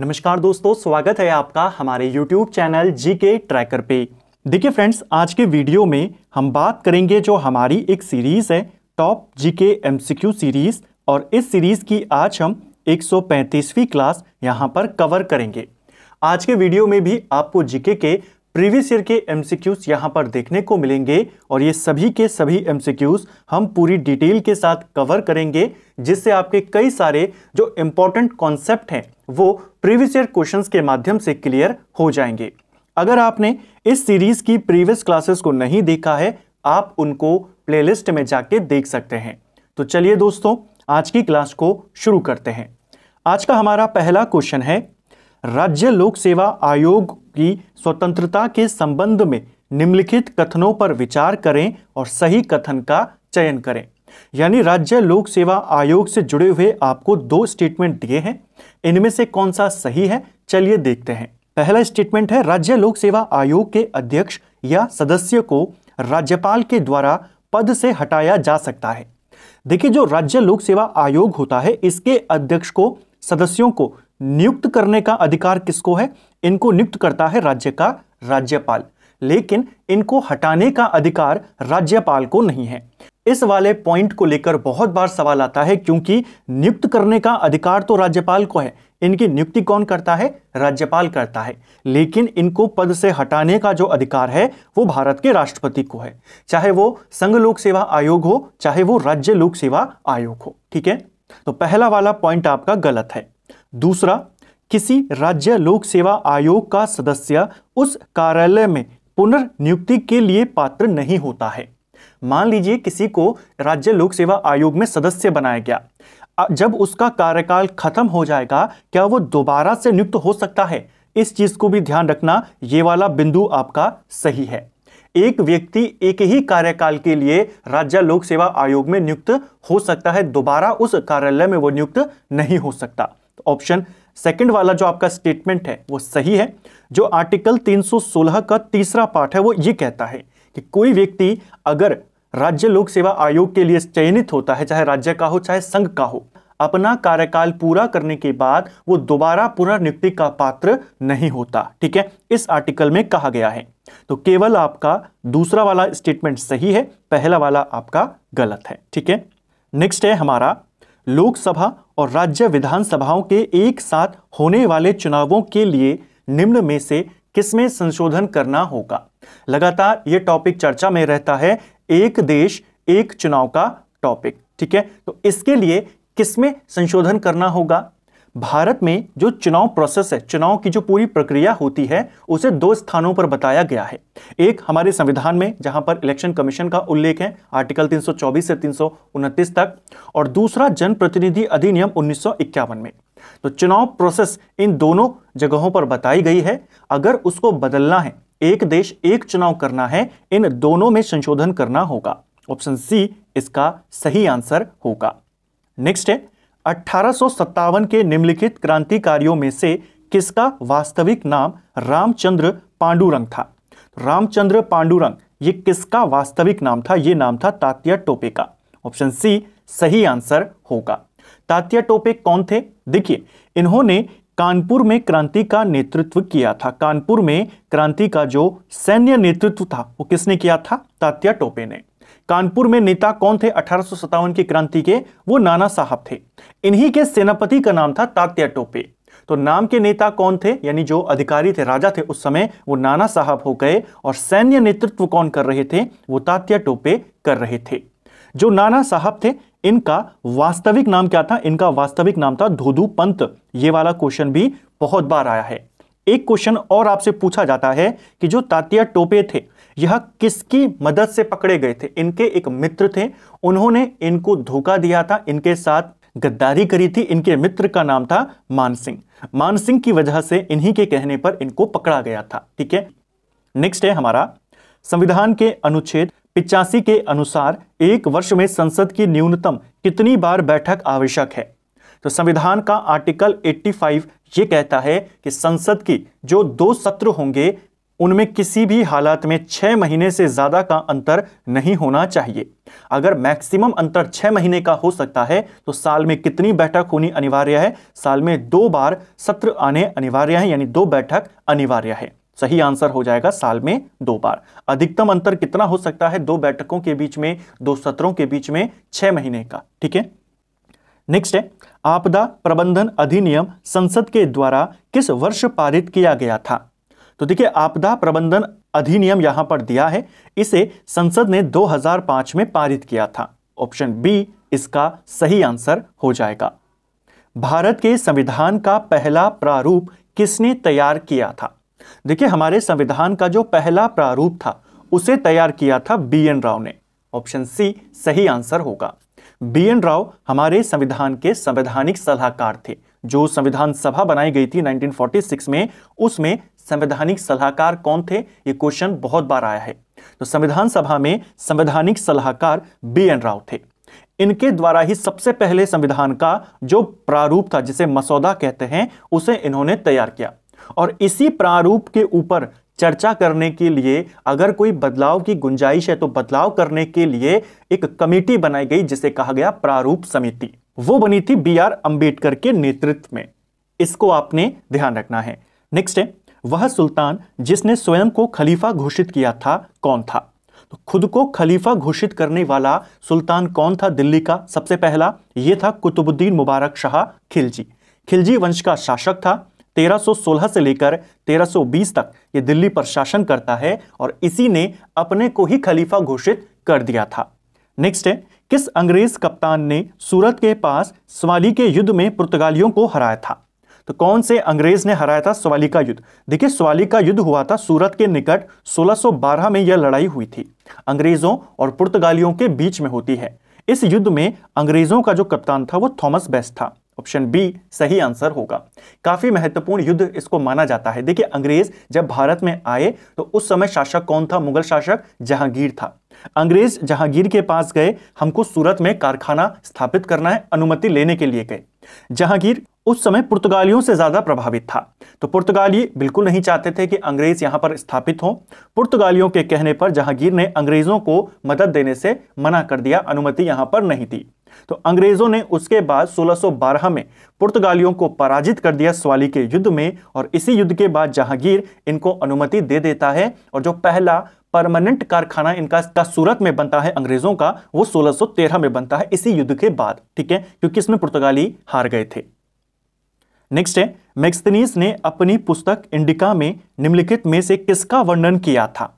नमस्कार दोस्तों स्वागत है आपका हमारे YouTube चैनल जी के ट्रैकर पे देखिए फ्रेंड्स आज के वीडियो में हम बात करेंगे जो हमारी एक सीरीज़ है टॉप जी के एम सीरीज़ और इस सीरीज़ की आज हम 135वीं क्लास यहाँ पर कवर करेंगे आज के वीडियो में भी आपको जीके के प्रीवियस ईयर के एमसीक्यूज यहां पर देखने को मिलेंगे और ये सभी के सभी एमसीक्यूज हम पूरी डिटेल के साथ कवर करेंगे जिससे आपके कई सारे जो इम्पोर्टेंट कॉन्सेप्ट हैं वो प्रीवियस ईयर क्वेश्चंस के माध्यम से क्लियर हो जाएंगे अगर आपने इस सीरीज की प्रीवियस क्लासेस को नहीं देखा है आप उनको प्लेलिस्ट में जाके देख सकते हैं तो चलिए दोस्तों आज की क्लास को शुरू करते हैं आज का हमारा पहला क्वेश्चन है राज्य लोक सेवा आयोग की स्वतंत्रता के संबंध में निम्नलिखित कथनों पर विचार करें और सही कथन का चयन करें यानी राज्य लोक सेवा आयोग से जुड़े हुए आपको दो स्टेटमेंट दिए हैं इनमें से कौन सा सही है चलिए देखते हैं पहला स्टेटमेंट है राज्य लोक सेवा आयोग के अध्यक्ष या सदस्य को राज्यपाल के द्वारा पद से हटाया जा सकता है देखिए जो राज्य लोक सेवा आयोग होता है इसके अध्यक्ष को सदस्यों को नियुक्त करने का अधिकार किसको है इनको नियुक्त करता है राज्य का राज्यपाल लेकिन इनको हटाने का अधिकार राज्यपाल को नहीं है इस वाले पॉइंट को लेकर बहुत बार सवाल आता है क्योंकि नियुक्त करने का अधिकार तो राज्यपाल को है इनकी नियुक्ति कौन करता है राज्यपाल करता है लेकिन इनको पद से हटाने का जो अधिकार है वो भारत के राष्ट्रपति को है चाहे वो संघ लोक सेवा आयोग हो चाहे वो राज्य लोक सेवा आयोग हो ठीक है तो पहला वाला पॉइंट आपका गलत है दूसरा किसी राज्य लोक सेवा आयोग का सदस्य उस कार्यालय में पुनर्नियुक्ति के लिए पात्र नहीं होता है मान लीजिए किसी को राज्य लोक सेवा आयोग में सदस्य बनाया गया जब उसका कार्यकाल खत्म हो जाएगा क्या वो दोबारा से नियुक्त हो सकता है इस चीज को भी ध्यान रखना ये वाला बिंदु आपका सही है एक व्यक्ति एक ही कार्यकाल के लिए राज्य लोक सेवा आयोग में नियुक्त हो सकता है दोबारा उस कार्यालय में वो नियुक्त नहीं हो सकता ऑप्शन सेकंड वाला जो आपका स्टेटमेंट है वो सही है जो आर्टिकल 316 का तीसरा पार्ट है वो ये कहता है कि कोई व्यक्ति अगर राज्य लोक सेवा आयोग के लिए चयनित होता है चाहे राज्य का हो चाहे संघ का हो अपना कार्यकाल पूरा करने के बाद वो दोबारा पुनर्नियुक्ति का पात्र नहीं होता ठीक है इस आर्टिकल में कहा गया है तो केवल आपका दूसरा वाला स्टेटमेंट सही है पहला वाला आपका गलत है ठीक है नेक्स्ट है हमारा लोकसभा और राज्य विधानसभाओं के एक साथ होने वाले चुनावों के लिए निम्न में से किसमें संशोधन करना होगा लगातार ये टॉपिक चर्चा में रहता है एक देश एक चुनाव का टॉपिक ठीक है तो इसके लिए किसमें संशोधन करना होगा भारत में जो चुनाव प्रोसेस है चुनाव की जो पूरी प्रक्रिया होती है उसे दो स्थानों पर बताया गया है एक हमारे संविधान में जहां पर इलेक्शन कमीशन का उल्लेख है आर्टिकल 324 से तीन तक और दूसरा जनप्रतिनिधि अधिनियम उन्नीस में तो चुनाव प्रोसेस इन दोनों जगहों पर बताई गई है अगर उसको बदलना है एक देश एक चुनाव करना है इन दोनों में संशोधन करना होगा ऑप्शन सी इसका सही आंसर होगा नेक्स्ट है अठारह के निम्नलिखित क्रांतिकारियों में से किसका वास्तविक नाम रामचंद्र पांडुरंग था रामचंद्र पांडुरंग ये किसका वास्तविक नाम था ये नाम था तात्या टोपे का ऑप्शन सी सही आंसर होगा तात्या टोपे कौन थे देखिए इन्होंने कानपुर में क्रांति का नेतृत्व किया था कानपुर में क्रांति का जो सैन्य नेतृत्व था वो किसने किया था तात्या टोपे ने कानपुर में नेता कौन थे अठारह की क्रांति के वो नाना साहब थे इन्हीं के सेनापति का नाम था तात्या टोपे तो नाम के नेता कौन थे यानी जो अधिकारी थे राजा थे उस समय वो नाना साहब हो गए और सैन्य नेतृत्व कौन कर रहे थे वो तात्या टोपे कर रहे थे जो नाना साहब थे इनका वास्तविक नाम क्या था इनका वास्तविक नाम था धोधू पंत ये वाला क्वेश्चन भी बहुत बार आया है एक क्वेश्चन और आपसे पूछा जाता है कि जो तात्या टोपे थे यह किसकी मदद से पकड़े गए थे इनके एक मित्र थे उन्होंने इनको धोखा दिया था इनके साथ गद्दारी करी थी इनके मित्र का नाम था मानसिंह मानसिंह की वजह से इन्हीं के कहने पर इनको पकड़ा गया था ठीक है नेक्स्ट है हमारा संविधान के अनुच्छेद पिचासी के अनुसार एक वर्ष में संसद की न्यूनतम कितनी बार बैठक आवश्यक है तो संविधान का आर्टिकल 85 ये कहता है कि संसद की जो दो सत्र होंगे उनमें किसी भी हालात में छह महीने से ज़्यादा का अंतर नहीं होना चाहिए अगर मैक्सिमम अंतर छह महीने का हो सकता है तो साल में कितनी बैठक होनी अनिवार्य है साल में दो बार सत्र आने अनिवार्य है यानी दो बैठक अनिवार्य है सही आंसर हो जाएगा साल में दो बार अधिकतम अंतर कितना हो सकता है दो बैठकों के बीच में दो सत्रों के बीच में छह महीने का ठीक है नेक्स्ट है आपदा प्रबंधन अधिनियम संसद के द्वारा किस वर्ष पारित किया गया था तो देखिए आपदा प्रबंधन अधिनियम यहां पर दिया है इसे संसद ने 2005 में पारित किया था ऑप्शन बी इसका सही आंसर हो जाएगा भारत के संविधान का पहला प्रारूप किसने तैयार किया था देखिए हमारे संविधान का जो पहला प्रारूप था उसे तैयार किया था बी एन राव ने ऑप्शन सी सही आंसर होगा बी एन राव हमारे संविधान के संवैधानिक सलाहकार थे जो संविधान सभा बनाई गई थी 1946 में उसमें संवैधानिक सलाहकार कौन थे ये क्वेश्चन बहुत बार आया है तो संविधान सभा में संवैधानिक सलाहकार बी एन राव थे इनके द्वारा ही सबसे पहले संविधान का जो प्रारूप था जिसे मसौदा कहते हैं उसे इन्होंने तैयार किया और इसी प्रारूप के ऊपर चर्चा करने के लिए अगर कोई बदलाव की गुंजाइश है तो बदलाव करने के लिए एक कमेटी बनाई गई जिसे कहा गया प्रारूप समिति वो बनी थी बी आर अंबेडकर के नेतृत्व में इसको आपने ध्यान रखना है नेक्स्ट है वह सुल्तान जिसने स्वयं को खलीफा घोषित किया था कौन था तो खुद को खलीफा घोषित करने वाला सुल्तान कौन था दिल्ली का सबसे पहला ये था कुतुबुद्दीन मुबारक शाह खिलजी खिलजी वंश का शासक था 1316 से लेकर 1320 तक ये दिल्ली पर शासन करता है और इसी ने अपने को ही खलीफा घोषित कर दिया था नेक्स्ट है किस अंग्रेज कप्तान ने सूरत के पास स्वाली के युद्ध में पुर्तगालियों को हराया था तो कौन से अंग्रेज ने हराया था सवालिका युद्ध देखिए सवालिका युद्ध हुआ था सूरत के निकट 1612 में यह लड़ाई हुई थी अंग्रेजों और पुर्तगालियों के बीच में होती है इस युद्ध में अंग्रेजों का जो कप्तान था वो थॉमस बेस्ट था ऑप्शन बी सही आंसर होगा काफी महत्वपूर्ण युद्ध इसको माना जाता है देखिए अंग्रेज जब भारत में आए तो उस समय शासक कौन था मुगल शासक जहांगीर था अंग्रेज जहांगीर के पास गए हमको सूरत में कारखाना स्थापित करना है अनुमति लेने के लिए गए जहांगीर उस समय पुर्तगालियों से ज़्यादा प्रभावित था तो पुर्तगाली बिल्कुल नहीं चाहते थे कि अंग्रेज़ यहां पर स्थापित हों पुर्तगालियों के कहने पर जहांगीर ने अंग्रेज़ों को मदद देने से मना कर दिया अनुमति यहां पर नहीं दी तो अंग्रेज़ों ने उसके बाद 1612 में पुर्तगालियों को पराजित कर दिया स्वाली के युद्ध में और इसी युद्ध के बाद जहांगीर इनको अनुमति दे देता है और जो पहला परमानेंट कारखाना इनका का सूरत में बनता है अंग्रेजों का वो 1613 में बनता है इसी युद्ध के बाद ठीक है क्योंकि इसमें पुर्तगाली हार गए थे नेक्स्ट है मैक्सनीस ने अपनी पुस्तक इंडिका में निम्नलिखित में से किसका वर्णन किया था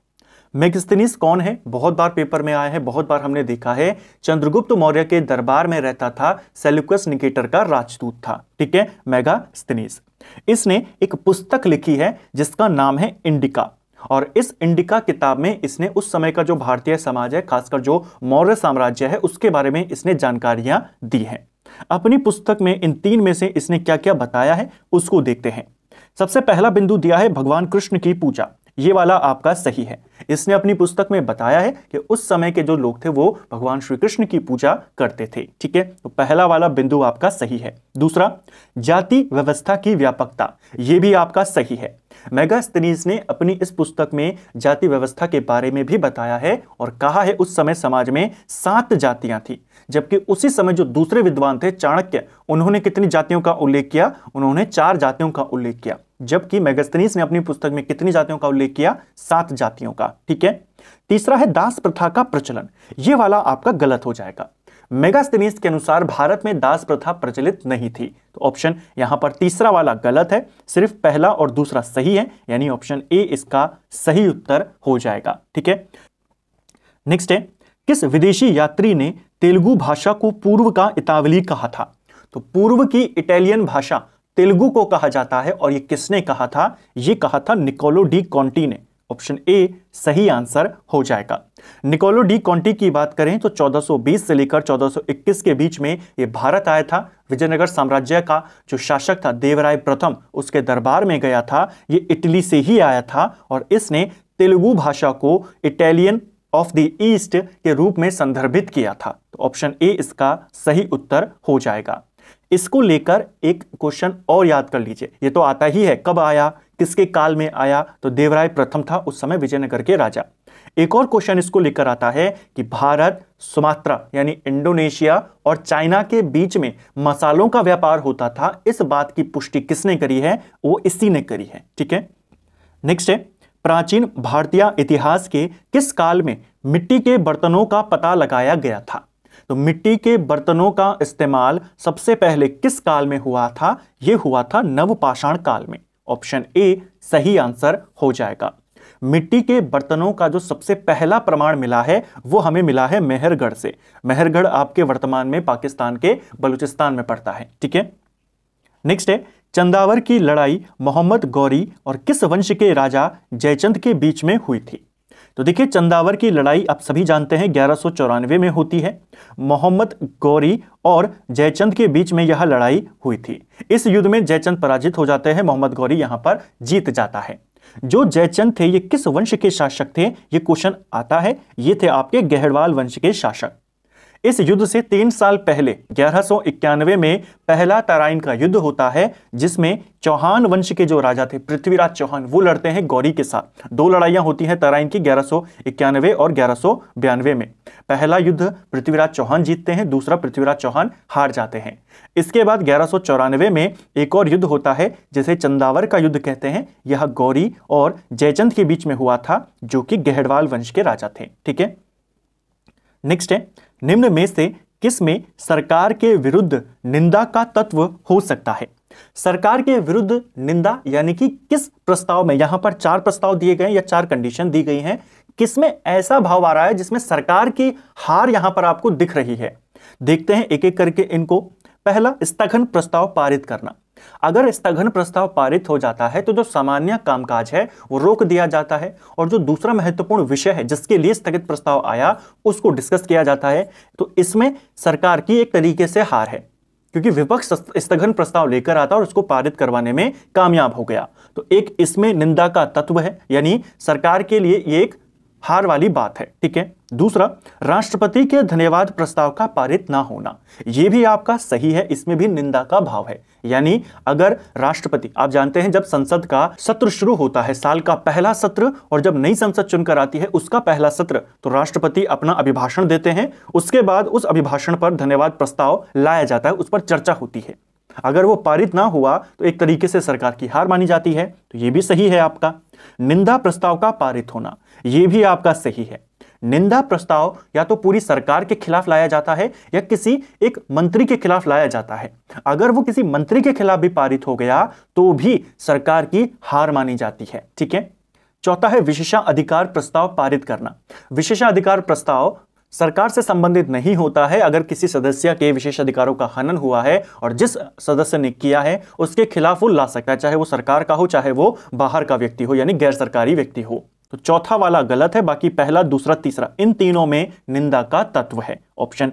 मैगस्तनीस कौन है बहुत बार पेपर में आया है बहुत बार हमने देखा है चंद्रगुप्त मौर्य के दरबार में रहता था सेल्युकस निकेटर का राजदूत था ठीक है मेगा इसने एक पुस्तक लिखी है जिसका नाम है इंडिका और इस इंडिका किताब में इसने उस समय का जो भारतीय समाज है खासकर जो मौर्य साम्राज्य है उसके बारे में इसने जानकारियां दी हैं अपनी पुस्तक में इन तीन में से इसने क्या क्या बताया है उसको देखते हैं सबसे पहला बिंदु दिया है भगवान कृष्ण की पूजा ये वाला आपका सही है इसने अपनी पुस्तक में बताया है कि उस समय के जो लोग थे वो भगवान श्री कृष्ण की पूजा करते थे ठीक है तो पहला वाला बिंदु आपका सही है दूसरा जाति व्यवस्था की व्यापकता ये भी आपका सही है मेगास्तनीज ने अपनी इस पुस्तक में जाति व्यवस्था के बारे में भी बताया है और कहा है उस समय समाज में सात जातियां थी जबकि उसी समय जो दूसरे विद्वान थे चाणक्य उन्होंने कितनी जातियों का उल्लेख किया उन्होंने चार जातियों का उल्लेख किया जबकि मैगस्तनीस ने अपनी पुस्तक में कितनी जातियों का उल्लेख किया सात जातियों का ठीक है तीसरा है दास प्रथा का प्रचलन ये वाला आपका गलत हो जाएगा मेगास्तनीस के अनुसार भारत में दास प्रथा प्रचलित नहीं थी तो ऑप्शन यहां पर तीसरा वाला गलत है सिर्फ पहला और दूसरा सही है यानी ऑप्शन ए इसका सही उत्तर हो जाएगा ठीक है नेक्स्ट है किस विदेशी यात्री ने तेलुगु भाषा को पूर्व का इतावली कहा था तो पूर्व की इटालियन भाषा तेलुगु को कहा जाता है और ये किसने कहा था ये कहा था निकोलो डी कॉन्टी ने ऑप्शन ए सही आंसर हो जाएगा निकोलो डी कॉन्टी की बात करें तो 1420 से लेकर 1421 के बीच में ये भारत आया था विजयनगर साम्राज्य का जो शासक था देवराय प्रथम उसके दरबार में गया था ये इटली से ही आया था और इसने तेलुगु भाषा को इटालियन ऑफ द ईस्ट के रूप में संदर्भित किया था तो ऑप्शन ए इसका सही उत्तर हो जाएगा इसको लेकर एक क्वेश्चन और याद कर लीजिए ये तो आता ही है कब आया किसके काल में आया तो देवराय प्रथम था उस समय विजयनगर के राजा एक और क्वेश्चन इसको लेकर आता है कि भारत सुमात्रा यानी इंडोनेशिया और चाइना के बीच में मसालों का व्यापार होता था इस बात की पुष्टि किसने करी है वो इसी ने करी है ठीक है नेक्स्ट है प्राचीन भारतीय इतिहास के किस काल में मिट्टी के बर्तनों का पता लगाया गया था तो मिट्टी के बर्तनों का इस्तेमाल सबसे पहले किस काल में हुआ था यह हुआ था नवपाषाण काल में ऑप्शन ए सही आंसर हो जाएगा मिट्टी के बर्तनों का जो सबसे पहला प्रमाण मिला है वो हमें मिला है मेहरगढ़ से मेहरगढ़ आपके वर्तमान में पाकिस्तान के बलूचिस्तान में पड़ता है ठीक है नेक्स्ट है चंदावर की लड़ाई मोहम्मद गौरी और किस वंश के राजा जयचंद के बीच में हुई थी तो देखिए चंदावर की लड़ाई आप सभी जानते हैं ग्यारह में होती है मोहम्मद गौरी और जयचंद के बीच में यह लड़ाई हुई थी इस युद्ध में जयचंद पराजित हो जाते हैं मोहम्मद गौरी यहां पर जीत जाता है जो जयचंद थे ये किस वंश के शासक थे ये क्वेश्चन आता है ये थे आपके गहड़वाल वंश के शासक इस युद्ध से तीन साल पहले ग्यारह में पहला तराइन का युद्ध होता है जिसमें चौहान वंश के जो राजा थे पृथ्वीराज चौहान वो लड़ते हैं गौरी के साथ दो लड़ाइयां होती हैं तराइन की ग्यारह और ग्यारह में पहला युद्ध पृथ्वीराज चौहान जीतते हैं दूसरा पृथ्वीराज चौहान हार जाते हैं इसके बाद ग्यारह में एक और युद्ध होता है जिसे चंदावर का युद्ध कहते हैं यह गौरी और जयचंद के बीच में हुआ था जो कि गहड़वाल वंश के राजा थे ठीक है नेक्स्ट है निम्न में से किस में सरकार के विरुद्ध निंदा का तत्व हो सकता है सरकार के विरुद्ध निंदा यानी कि किस प्रस्ताव में यहां पर चार प्रस्ताव दिए गए या चार कंडीशन दी गई हैं किसमें ऐसा भाव आ रहा है जिसमें सरकार की हार यहां पर आपको दिख रही है देखते हैं एक एक करके इनको पहला स्थगन प्रस्ताव पारित करना अगर स्थगन प्रस्ताव पारित हो जाता है तो जो सामान्य कामकाज है वो रोक दिया जाता है और जो दूसरा महत्वपूर्ण विषय है जिसके लिए स्थगित प्रस्ताव आया उसको डिस्कस किया जाता है तो इसमें सरकार की एक तरीके से हार है क्योंकि विपक्ष स्थगन प्रस्ताव लेकर आता और उसको पारित करवाने में कामयाब हो गया तो एक इसमें निंदा का तत्व है यानी सरकार के लिए ये एक हार वाली बात है ठीक है दूसरा राष्ट्रपति के धन्यवाद प्रस्ताव का पारित ना होना यह भी आपका सही है इसमें भी निंदा का भाव है यानी अगर राष्ट्रपति आप जानते हैं जब संसद का सत्र शुरू होता है साल का पहला सत्र और जब नई संसद चुनकर आती है उसका पहला सत्र तो राष्ट्रपति अपना अभिभाषण देते हैं उसके बाद उस अभिभाषण पर धन्यवाद प्रस्ताव लाया जाता है उस पर चर्चा होती है अगर वो पारित ना हुआ तो एक तरीके से सरकार की हार मानी जाती है तो ये भी सही है आपका निंदा प्रस्ताव का पारित होना यह भी आपका सही है निंदा प्रस्ताव या तो पूरी सरकार के खिलाफ लाया जाता है या किसी एक मंत्री के खिलाफ लाया जाता है अगर वो किसी मंत्री के खिलाफ भी पारित हो गया तो भी सरकार की हार मानी जाती है ठीक है चौथा है विशेषाधिकार प्रस्ताव पारित करना विशेषाधिकार प्रस्ताव सरकार से संबंधित नहीं होता है अगर किसी सदस्य के विशेष अधिकारों का हनन हुआ है और जिस सदस्य ने किया है उसके खिलाफ वो ला सकता है चाहे वो सरकार का हो चाहे वो बाहर का व्यक्ति हो यानी गैर सरकारी व्यक्ति हो तो चौथा वाला गलत है बाकी पहला दूसरा तीसरा इन तीनों में निंदा का तत्व है ऑप्शन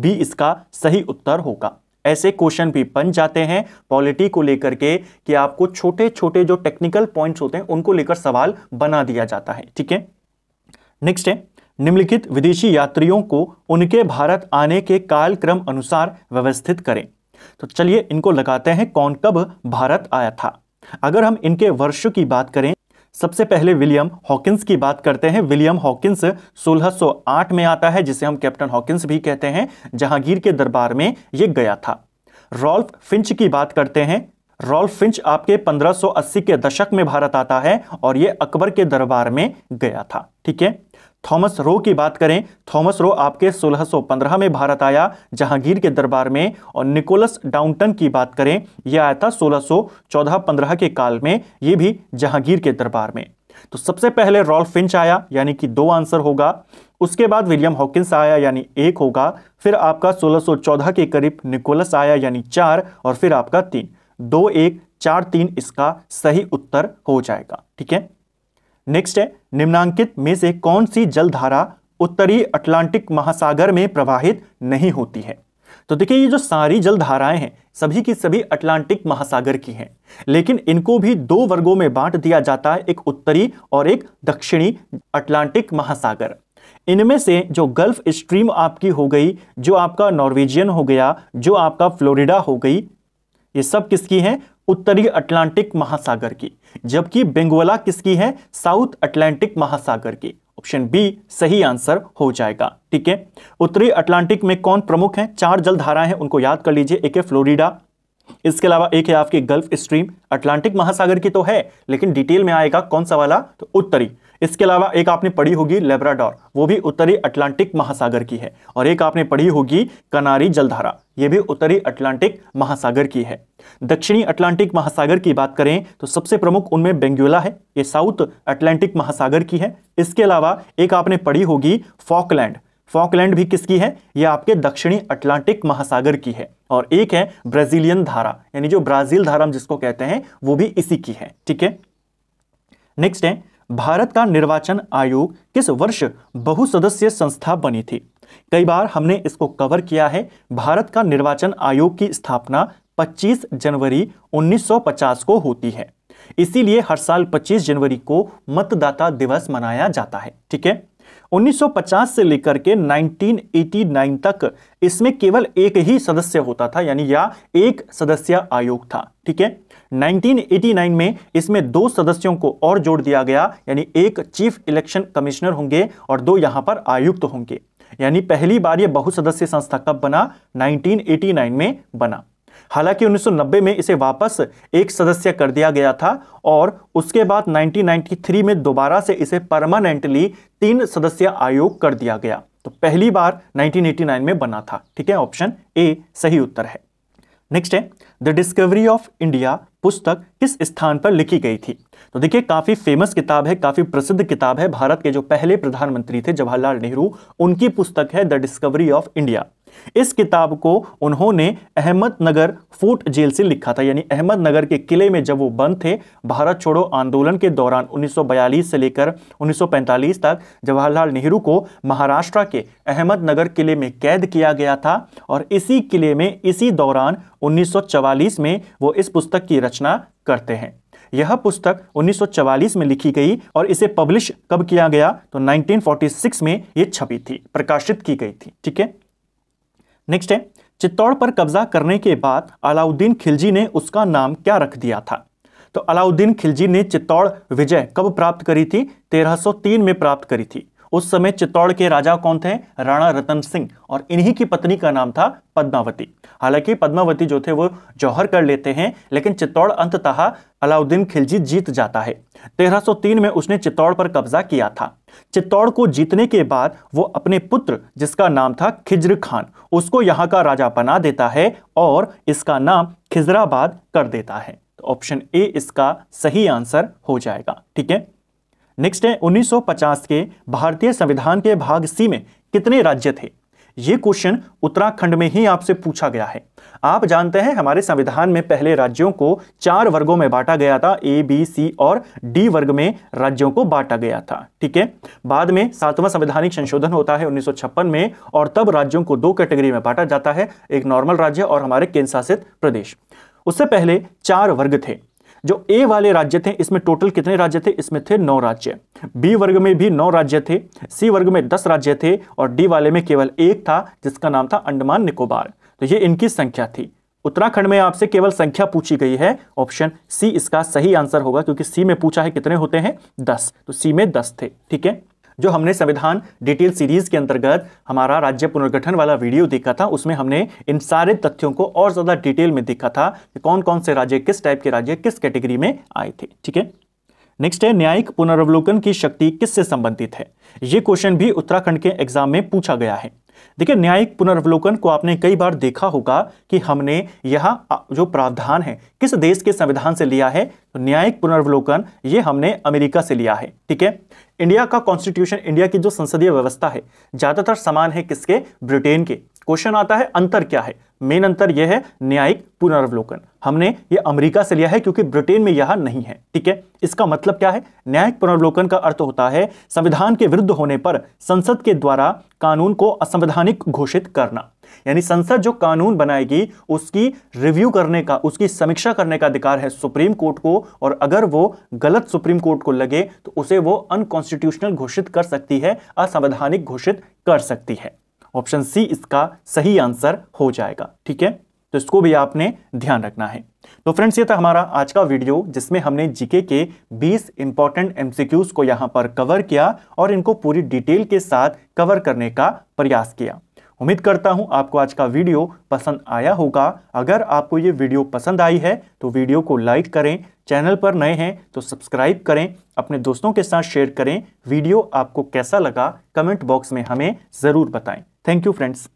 बी इसका सही उत्तर होगा ऐसे क्वेश्चन भी बन जाते हैं पॉलिटी को लेकर के कि आपको छोटे छोटे जो टेक्निकल पॉइंट्स होते हैं उनको लेकर सवाल बना दिया जाता है ठीक है नेक्स्ट है निम्नलिखित विदेशी यात्रियों को उनके भारत आने के कालक्रम अनुसार व्यवस्थित करें तो चलिए इनको लगाते हैं कौन कब भारत आया था अगर हम इनके वर्ष की बात करें सबसे पहले विलियम हॉकिंस की बात करते हैं विलियम हॉकिंस 1608 में आता है जिसे हम कैप्टन हॉकिंस भी कहते हैं जहांगीर के दरबार में ये गया था रॉल्फ फिंच की बात करते हैं रॉल्फ फिंच आपके 1580 के दशक में भारत आता है और ये अकबर के दरबार में गया था ठीक है थॉमस रो की बात करें थॉमस रो आपके 1615 में भारत आया जहांगीर के दरबार में और निकोलस डाउनटन की बात करें यह आया था 1614-15 के काल में ये भी जहांगीर के दरबार में तो सबसे पहले रॉल फिंच आया यानी कि दो आंसर होगा उसके बाद विलियम हॉकिंस आया यानी एक होगा फिर आपका 1614 के करीब निकोलस आया यानी चार और फिर आपका तीन दो एक चार तीन इसका सही उत्तर हो जाएगा ठीक है नेक्स्ट है निम्नांकित में से कौन सी जलधारा उत्तरी अटलांटिक महासागर में प्रवाहित नहीं होती है तो देखिए ये जो सारी जलधाराएं हैं सभी की सभी अटलांटिक महासागर की हैं लेकिन इनको भी दो वर्गों में बांट दिया जाता है एक उत्तरी और एक दक्षिणी अटलांटिक महासागर इनमें से जो गल्फ स्ट्रीम आपकी हो गई जो आपका नॉर्वेजियन हो गया जो आपका फ्लोरिडा हो गई ये सब किसकी हैं उत्तरी अटलांटिक महासागर की जबकि बेंगुला किसकी है साउथ अटलांटिक महासागर की ऑप्शन बी सही आंसर हो जाएगा ठीक है उत्तरी अटलांटिक में कौन प्रमुख है चार जलधाराएं हैं उनको याद कर लीजिए एक है फ्लोरिडा इसके अलावा एक है आपकी गल्फ स्ट्रीम अटलांटिक महासागर की तो है लेकिन डिटेल में आएगा कौन सा वाला तो उत्तरी इसके अलावा एक आपने पढ़ी होगी लेब्राडोर वो भी उत्तरी अटलांटिक महासागर की है और एक आपने पढ़ी होगी कनारी जलधारा ये भी उत्तरी अटलांटिक महासागर की है दक्षिणी अटलांटिक महासागर की बात करें तो सबसे प्रमुख उनमें बेंगुला है ये साउथ अटलांटिक महासागर की है इसके अलावा एक आपने पढ़ी होगी फॉकलैंड फॉकलैंड भी किसकी है यह आपके दक्षिणी अटलांटिक महासागर की है और एक है ब्राजीलियन धारा यानी जो ब्राजील धारा हम जिसको कहते हैं वो भी इसी की है ठीक है नेक्स्ट है भारत का निर्वाचन आयोग किस वर्ष बहुसदस्य संस्था बनी थी कई बार हमने इसको कवर किया है भारत का निर्वाचन आयोग की स्थापना 25 जनवरी 1950 को होती है इसीलिए हर साल 25 जनवरी को मतदाता दिवस मनाया जाता है ठीक है 1950 से लेकर के 1989 तक इसमें केवल एक ही सदस्य होता था यानी या एक सदस्य आयोग था ठीक है 1989 में इसमें दो सदस्यों को और जोड़ दिया गया यानी एक चीफ इलेक्शन कमिश्नर होंगे और दो यहां पर आयुक्त तो होंगे यानी पहली बार यह बहुसदस्य संस्था कब बना 1989 में बना हालांकि 1990 में इसे वापस एक सदस्य कर दिया गया था और उसके बाद 1993 में दोबारा से इसे परमानेंटली तीन सदस्य आयोग कर दिया गया तो पहली बार 1989 में बना था ठीक है ऑप्शन ए सही उत्तर है नेक्स्ट है द डिस्कवरी ऑफ इंडिया पुस्तक किस स्थान पर लिखी गई थी तो देखिए काफ़ी फेमस किताब है काफ़ी प्रसिद्ध किताब है भारत के जो पहले प्रधानमंत्री थे जवाहरलाल नेहरू उनकी पुस्तक है द डिस्कवरी ऑफ इंडिया इस किताब को उन्होंने अहमदनगर फोर्ट जेल से लिखा था यानी अहमदनगर के किले में जब वो बंद थे भारत छोड़ो आंदोलन के दौरान 1942 से लेकर 1945 तक जवाहरलाल नेहरू को महाराष्ट्र के अहमदनगर किले में कैद किया गया था और इसी किले में इसी दौरान 1944 में वो इस पुस्तक की रचना करते हैं यह पुस्तक 1944 में लिखी गई और इसे पब्लिश कब किया गया तो 1946 में यह छपी थी प्रकाशित की गई थी ठीक है नेक्स्ट है चित्तौड़ पर कब्जा करने के बाद अलाउद्दीन खिलजी ने उसका नाम क्या रख दिया था तो अलाउद्दीन खिलजी ने चित्तौड़ विजय कब प्राप्त करी थी 1303 में प्राप्त करी थी उस समय चित्तौड़ के राजा कौन थे राणा रतन सिंह और इन्हीं की पत्नी का नाम था पद्मावती हालांकि पद्मावती जो थे वो जौहर कर लेते हैं लेकिन चित्तौड़ अंततः अलाउद्दीन खिलजी जीत जाता है 1303 में उसने चित्तौड़ पर कब्जा किया था चित्तौड़ को जीतने के बाद वो अपने पुत्र जिसका नाम था खिज्र खान उसको यहाँ का राजा बना देता है और इसका नाम खिजराबाद कर देता है तो ऑप्शन ए इसका सही आंसर हो जाएगा ठीक है नेक्स्ट है 1950 के भारतीय संविधान के भाग सी में कितने राज्य थे ये क्वेश्चन उत्तराखंड में ही आपसे पूछा गया है आप जानते हैं हमारे संविधान में पहले राज्यों को चार वर्गों में बांटा गया था ए बी सी और डी वर्ग में राज्यों को बांटा गया था ठीक है बाद में सातवां संवैधानिक संशोधन होता है उन्नीस में और तब राज्यों को दो कैटेगरी में बांटा जाता है एक नॉर्मल राज्य और हमारे केंद्र शासित प्रदेश उससे पहले चार वर्ग थे जो ए वाले राज्य थे इसमें टोटल कितने राज्य थे इसमें थे नौ राज्य बी वर्ग में भी नौ राज्य थे सी वर्ग में दस राज्य थे और डी वाले में केवल एक था जिसका नाम था अंडमान निकोबार तो ये इनकी संख्या थी उत्तराखंड में आपसे केवल संख्या पूछी गई है ऑप्शन सी इसका सही आंसर होगा क्योंकि सी में पूछा है कितने होते हैं दस तो सी में दस थे ठीक है जो हमने संविधान डिटेल सीरीज के अंतर्गत हमारा राज्य पुनर्गठन वाला वीडियो देखा था उसमें हमने इन सारे तथ्यों को और ज़्यादा डिटेल में देखा था कि कौन कौन से राज्य किस टाइप के राज्य किस कैटेगरी में आए थे ठीक है नेक्स्ट है न्यायिक पुनर्वलोकन की शक्ति किससे संबंधित है ये क्वेश्चन भी उत्तराखंड के एग्जाम में पूछा गया है देखिए न्यायिक पुनर्वलोकन को आपने कई बार देखा होगा कि हमने यह जो प्रावधान है किस देश के संविधान से लिया है तो न्यायिक पुनर्वलोकन ये हमने अमेरिका से लिया है ठीक है इंडिया का कॉन्स्टिट्यूशन इंडिया की जो संसदीय व्यवस्था है ज़्यादातर समान है किसके ब्रिटेन के क्वेश्चन आता है अंतर क्या है मेन अंतर यह है न्यायिक पुनर्वलोकन हमने ये अमेरिका से लिया है क्योंकि ब्रिटेन में यह नहीं है ठीक है इसका मतलब क्या है न्यायिक पुनर्वलोकन का अर्थ होता है संविधान के विरुद्ध होने पर संसद के द्वारा कानून को असंवैधानिक घोषित करना यानी संसद जो कानून बनाएगी उसकी रिव्यू करने का उसकी समीक्षा करने का अधिकार है सुप्रीम कोर्ट को और अगर वो गलत सुप्रीम कोर्ट को लगे तो उसे वो अनकॉन्स्टिट्यूशनल घोषित कर सकती है असंवैधानिक घोषित कर सकती है ऑप्शन सी इसका सही आंसर हो जाएगा ठीक है तो इसको भी आपने ध्यान रखना है तो फ्रेंड्स ये था हमारा आज का वीडियो जिसमें हमने जीके के 20 इंपॉर्टेंट एमसीक्यूज को यहाँ पर कवर किया और इनको पूरी डिटेल के साथ कवर करने का प्रयास किया उम्मीद करता हूं आपको आज का वीडियो पसंद आया होगा अगर आपको ये वीडियो पसंद आई है तो वीडियो को लाइक करें चैनल पर नए हैं तो सब्सक्राइब करें अपने दोस्तों के साथ शेयर करें वीडियो आपको कैसा लगा कमेंट बॉक्स में हमें ज़रूर बताएं थैंक यू फ्रेंड्स